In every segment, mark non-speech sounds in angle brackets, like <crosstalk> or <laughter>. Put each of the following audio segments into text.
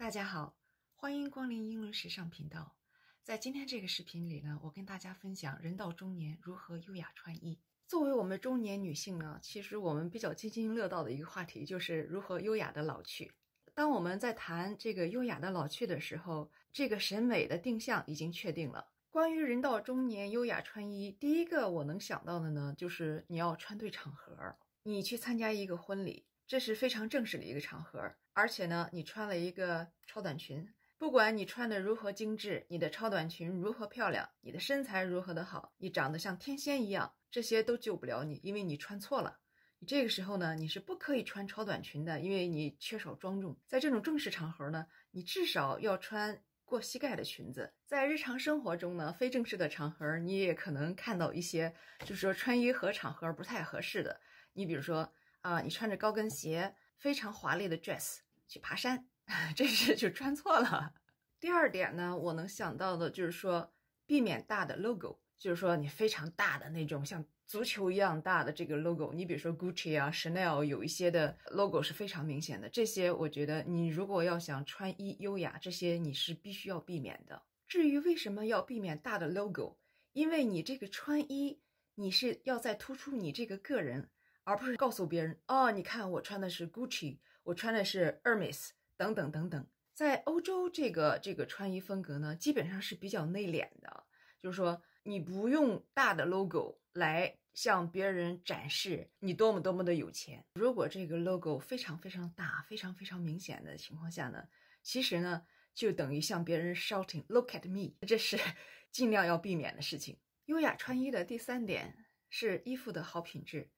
大家好，欢迎光临英伦时尚频道。在今天这个视频里呢，我跟大家分享人到中年如何优雅穿衣。作为我们中年女性呢，其实我们比较津津乐道的一个话题就是如何优雅的老去。当我们在谈这个优雅的老去的时候，这个审美的定向已经确定了。关于人到中年优雅穿衣，第一个我能想到的呢，就是你要穿对场合。你去参加一个婚礼。这是非常正式的一个场合，而且呢，你穿了一个超短裙。不管你穿的如何精致，你的超短裙如何漂亮，你的身材如何的好，你长得像天仙一样，这些都救不了你，因为你穿错了。你这个时候呢，你是不可以穿超短裙的，因为你缺少庄重。在这种正式场合呢，你至少要穿过膝盖的裙子。在日常生活中呢，非正式的场合，你也可能看到一些，就是说穿衣和场合不太合适的。你比如说。啊，你穿着高跟鞋，非常华丽的 dress 去爬山，<laughs> 这是就穿错了。第二点呢，我能想到的就是说，避免大的 logo，就是说你非常大的那种像足球一样大的这个 logo。你比如说 Gucci 啊，Chanel 有一些的 logo 是非常明显的。这些我觉得你如果要想穿衣优雅，这些你是必须要避免的。至于为什么要避免大的 logo，因为你这个穿衣你是要在突出你这个个人。而不是告诉别人哦，你看我穿的是 Gucci，我穿的是 Hermes，等等等等。在欧洲，这个这个穿衣风格呢，基本上是比较内敛的，就是说你不用大的 logo 来向别人展示你多么多么的有钱。如果这个 logo 非常非常大、非常非常明显的情况下呢，其实呢就等于向别人 shouting "Look at me"，这是尽量要避免的事情。优雅穿衣的第三点是衣服的好品质。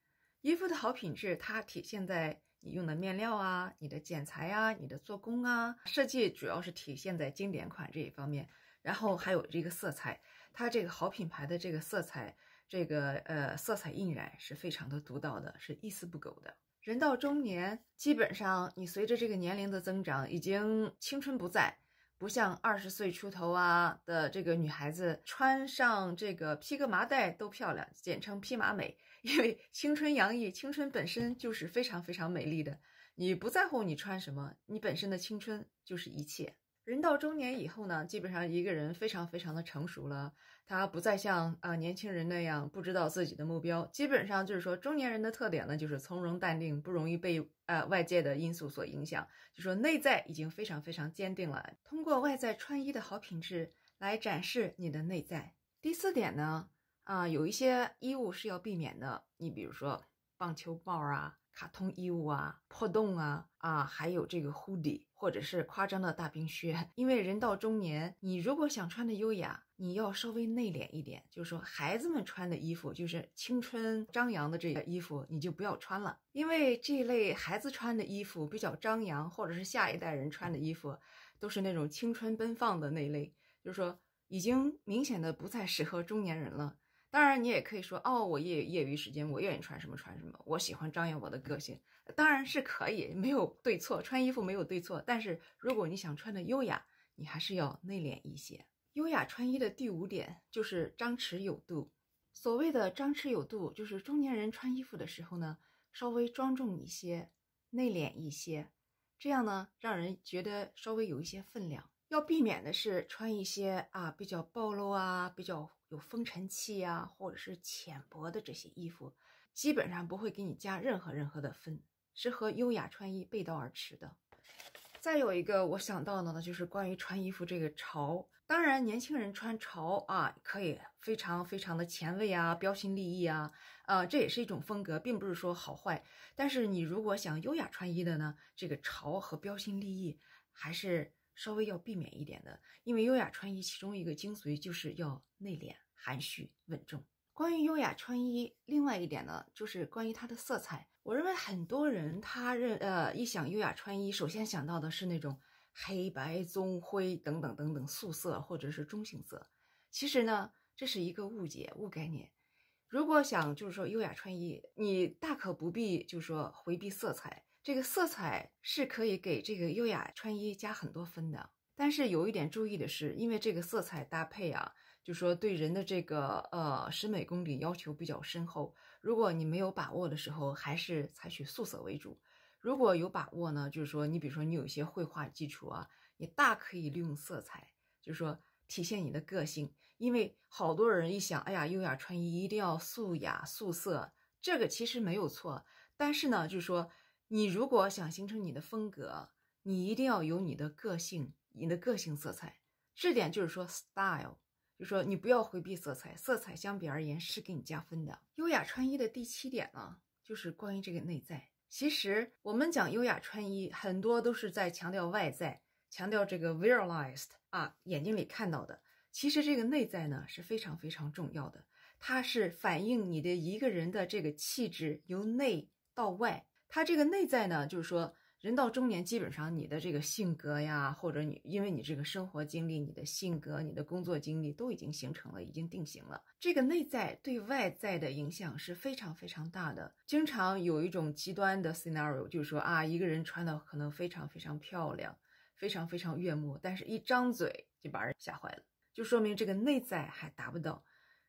衣服的好品质，它体现在你用的面料啊、你的剪裁啊、你的做工啊、设计，主要是体现在经典款这一方面。然后还有这个色彩，它这个好品牌的这个色彩，这个呃色彩印染是非常的独到的，是一丝不苟的。人到中年，基本上你随着这个年龄的增长，已经青春不在。不像二十岁出头啊的这个女孩子，穿上这个披个麻袋都漂亮，简称披麻美。<laughs> 因为青春洋溢，青春本身就是非常非常美丽的。你不在乎你穿什么，你本身的青春就是一切。人到中年以后呢，基本上一个人非常非常的成熟了，他不再像啊年轻人那样不知道自己的目标。基本上就是说，中年人的特点呢，就是从容淡定，不容易被呃外界的因素所影响。就说内在已经非常非常坚定了，通过外在穿衣的好品质来展示你的内在。第四点呢，啊有一些衣物是要避免的，你比如说棒球帽啊。卡通衣物啊，破洞啊，啊，还有这个 hoodie 或者是夸张的大冰靴，<laughs> 因为人到中年，你如果想穿的优雅，你要稍微内敛一点。就是说，孩子们穿的衣服，就是青春张扬的这个衣服，你就不要穿了，因为这类孩子穿的衣服比较张扬，或者是下一代人穿的衣服，都是那种青春奔放的那类，就是说，已经明显的不再适合中年人了。当然，你也可以说哦，我业业余时间我愿意穿什么穿什么，我喜欢张扬我的个性，当然是可以，没有对错，穿衣服没有对错。但是如果你想穿的优雅，你还是要内敛一些。优雅穿衣的第五点就是张弛有度。所谓的张弛有度，就是中年人穿衣服的时候呢，稍微庄重一些，内敛一些，这样呢，让人觉得稍微有一些分量。要避免的是穿一些啊比较暴露啊，比较。有风尘气呀，或者是浅薄的这些衣服，基本上不会给你加任何任何的分，是和优雅穿衣背道而驰的。再有一个我想到的呢，就是关于穿衣服这个潮，当然年轻人穿潮啊，可以非常非常的前卫啊，标新立异啊，呃，这也是一种风格，并不是说好坏。但是你如果想优雅穿衣的呢，这个潮和标新立异还是。稍微要避免一点的，因为优雅穿衣其中一个精髓就是要内敛、含蓄、稳重。关于优雅穿衣，另外一点呢，就是关于它的色彩。我认为很多人他认呃一想优雅穿衣，首先想到的是那种黑白棕灰等等等等素色或者是中性色。其实呢，这是一个误解误概念。如果想就是说优雅穿衣，你大可不必就是说回避色彩。这个色彩是可以给这个优雅穿衣加很多分的，但是有一点注意的是，因为这个色彩搭配啊，就说对人的这个呃审美功底要求比较深厚。如果你没有把握的时候，还是采取素色为主；如果有把握呢，就是说你比如说你有一些绘画基础啊，你大可以利用色彩，就是说体现你的个性。因为好多人一想，哎呀，优雅穿衣一定要素雅素色，这个其实没有错，但是呢，就是说。你如果想形成你的风格，你一定要有你的个性，你的个性色彩。这点就是说，style，就说你不要回避色彩，色彩相比而言是给你加分的。优雅穿衣的第七点呢，就是关于这个内在。其实我们讲优雅穿衣，很多都是在强调外在，强调这个 visualized 啊，眼睛里看到的。其实这个内在呢是非常非常重要的，它是反映你的一个人的这个气质，由内到外。他这个内在呢，就是说，人到中年，基本上你的这个性格呀，或者你因为你这个生活经历，你的性格、你的工作经历都已经形成了，已经定型了。这个内在对外在的影响是非常非常大的。经常有一种极端的 scenario，就是说啊，一个人穿的可能非常非常漂亮，非常非常悦目，但是一张嘴就把人吓坏了，就说明这个内在还达不到。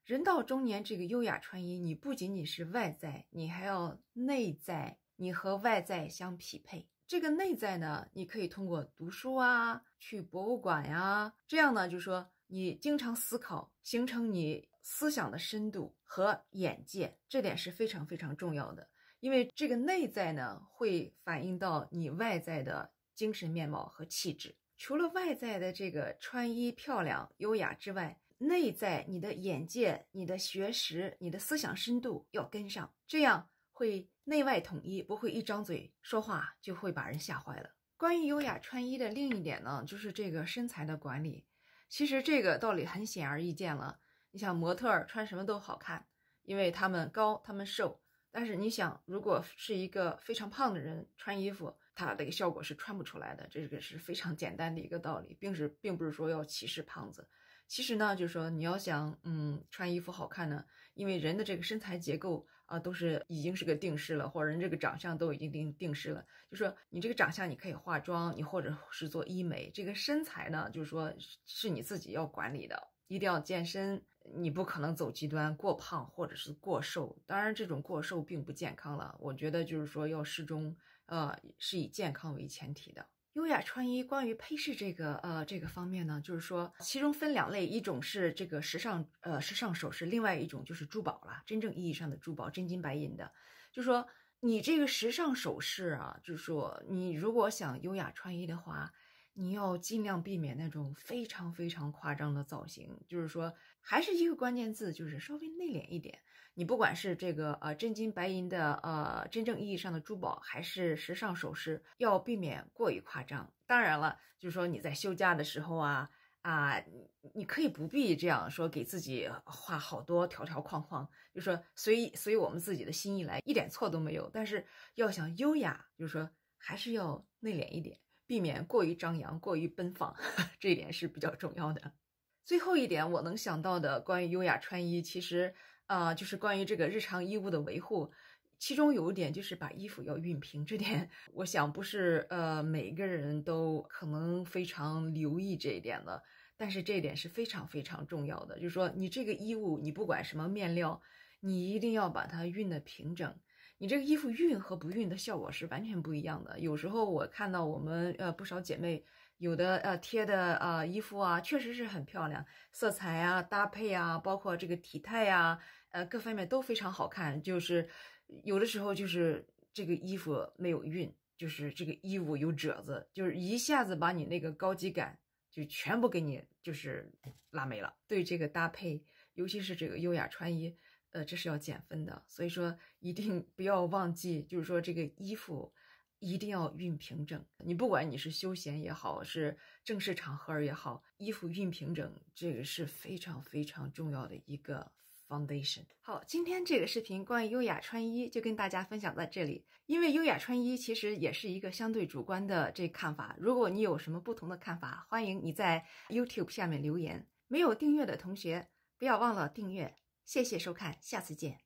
人到中年，这个优雅穿衣，你不仅仅是外在，你还要内在。你和外在相匹配，这个内在呢，你可以通过读书啊，去博物馆呀，这样呢，就说你经常思考，形成你思想的深度和眼界，这点是非常非常重要的。因为这个内在呢，会反映到你外在的精神面貌和气质。除了外在的这个穿衣漂亮、优雅之外，内在你的眼界、你的学识、你的思想深度要跟上，这样会。内外统一，不会一张嘴说话就会把人吓坏了。关于优雅穿衣的另一点呢，就是这个身材的管理。其实这个道理很显而易见了。你想模特儿穿什么都好看，因为他们高，他们瘦。但是你想，如果是一个非常胖的人穿衣服，他这个效果是穿不出来的。这个是非常简单的一个道理，并是并不是说要歧视胖子。其实呢，就是说你要想，嗯，穿衣服好看呢，因为人的这个身材结构啊，都是已经是个定式了，或者人这个长相都已经定定式了。就说你这个长相，你可以化妆，你或者是做医美。这个身材呢，就是说是你自己要管理的，一定要健身。你不可能走极端，过胖或者是过瘦。当然，这种过瘦并不健康了。我觉得就是说要适中，呃，是以健康为前提的。优雅穿衣，关于配饰这个，呃，这个方面呢，就是说，其中分两类，一种是这个时尚，呃，时尚首饰，另外一种就是珠宝啦，真正意义上的珠宝，真金白银的。就说你这个时尚首饰啊，就是说，你如果想优雅穿衣的话，你要尽量避免那种非常非常夸张的造型，就是说，还是一个关键字，就是稍微内敛一点。你不管是这个呃真金白银的呃真正意义上的珠宝，还是时尚首饰，要避免过于夸张。当然了，就是说你在休假的时候啊啊，你可以不必这样说，给自己画好多条条框框，就说随随我们自己的心意来，一点错都没有。但是要想优雅，就是说还是要内敛一点，避免过于张扬、过于奔放，<laughs> 这一点是比较重要的。最后一点我能想到的关于优雅穿衣，其实。啊，就是关于这个日常衣物的维护，其中有一点就是把衣服要熨平，这点 <laughs> 我想不是呃每个人都可能非常留意这一点的，但是这一点是非常非常重要的。就是说，你这个衣物，你不管什么面料，你一定要把它熨的平整。你这个衣服熨和不熨的效果是完全不一样的。有时候我看到我们呃不少姐妹。有的呃贴的呃衣服啊确实是很漂亮，色彩啊搭配啊，包括这个体态呀，呃各方面都非常好看。就是有的时候就是这个衣服没有熨，就是这个衣服有褶子，就是一下子把你那个高级感就全部给你就是拉没了。对这个搭配，尤其是这个优雅穿衣，呃这是要减分的。所以说一定不要忘记，就是说这个衣服。一定要熨平整。你不管你是休闲也好，是正式场合儿也好，衣服熨平整，这个是非常非常重要的一个 foundation。好，今天这个视频关于优雅穿衣就跟大家分享到这里。因为优雅穿衣其实也是一个相对主观的这看法。如果你有什么不同的看法，欢迎你在 YouTube 下面留言。没有订阅的同学，不要忘了订阅。谢谢收看，下次见。